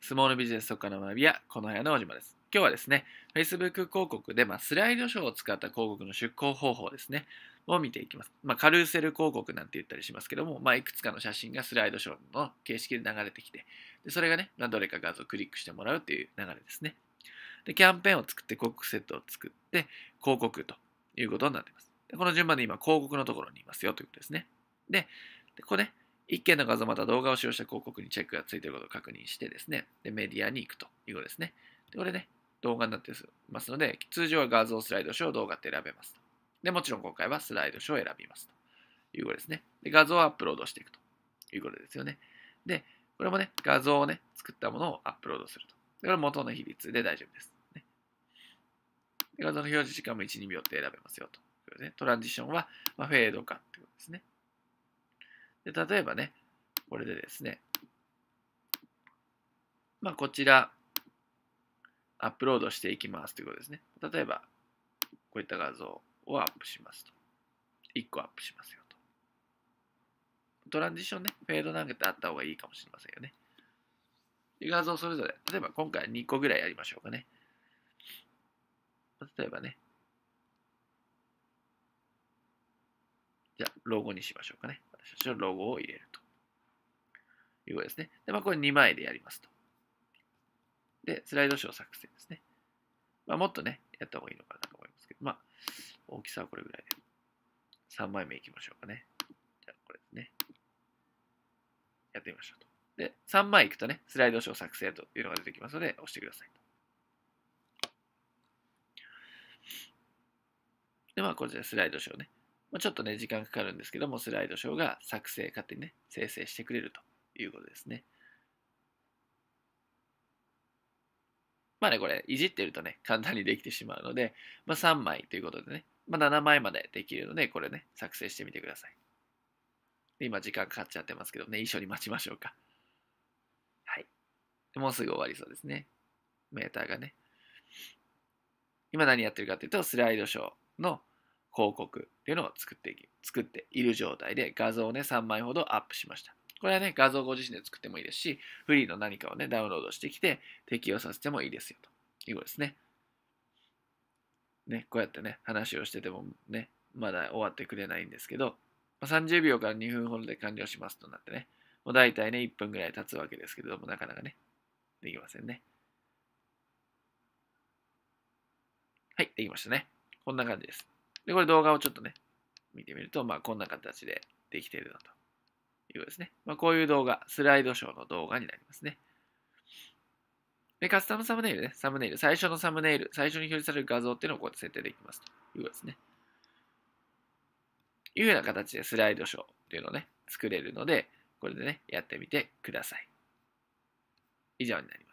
スモールビジネス特化の学びや、この部屋のおじまです。今日はですね、Facebook 広告で、まあ、スライドショーを使った広告の出稿方法ですね、を見ていきます。まあ、カルーセル広告なんて言ったりしますけども、まあ、いくつかの写真がスライドショーの形式で流れてきて、でそれがね、まあ、どれか画像をクリックしてもらうという流れですね。で、キャンペーンを作って、広告セットを作って、広告ということになっています。でこの順番で今、広告のところにいますよということですね。で、でここね、1件の画像また動画を使用した広告にチェックがついていることを確認してですね、でメディアに行くということですね。でこれね、動画になってますので、通常は画像スライドショー、動画って選べますと。で、もちろん今回はスライドショーを選びますということですね。で、画像をアップロードしていくということですよね。で、これもね、画像をね、作ったものをアップロードすると。で、これ元の比率で大丈夫です。ね、で画像の表示時間も1、2秒って選べますよと。ね、トランジションは、まあ、フェードかいうことですね。で例えばね、これでですね、まあ、こちら、アップロードしていきますということですね。例えば、こういった画像をアップしますと。1個アップしますよと。トランジションね、フェードなんかってあった方がいいかもしれませんよね。画像それぞれ、例えば今回2個ぐらいやりましょうかね。例えばね、じゃあ、ロゴにしましょうかね。写真のロゴを入れるということですね。で、まあ、これ2枚でやりますと。で、スライドショー作成ですね。まあ、もっとね、やった方がいいのかなと思いますけど、まあ、大きさはこれぐらいで。3枚目いきましょうかね。じゃあ、これですね。やってみましょうと。で、3枚いくとね、スライドショー作成というのが出てきますので、押してくださいと。で、まあ、こちらスライドショーね。まあ、ちょっとね、時間かかるんですけども、スライドショーが作成、勝手にね、生成してくれるということですね。まあね、これ、いじってるとね、簡単にできてしまうので、まあ、3枚ということでね、まあ、7枚までできるので、これね、作成してみてください。今、時間かかっちゃってますけどね、一緒に待ちましょうか。はい。もうすぐ終わりそうですね。メーターがね。今何やってるかというと、スライドショーの広告っていうのを作っていき作っている状態で画像をね3枚ほどアップしました。これはね、画像ご自身で作ってもいいですし、フリーの何かをね、ダウンロードしてきて適用させてもいいですよということですね。ね、こうやってね、話をしててもね、まだ終わってくれないんですけど、ま30秒から2分ほどで完了しますとなってね、もう大体ね、1分ぐらい経つわけですけども、なかなかね、できませんね。はい、できましたね。こんな感じです。で、これ動画をちょっとね、見てみると、まあ、こんな形でできているなということですね。まあ、こういう動画、スライドショーの動画になりますね。で、カスタムサムネイルね、サムネイル、最初のサムネイル、最初に表示される画像っていうのをこうやって設定できますということですね。いうような形でスライドショーっていうのをね、作れるので、これでね、やってみてください。以上になります。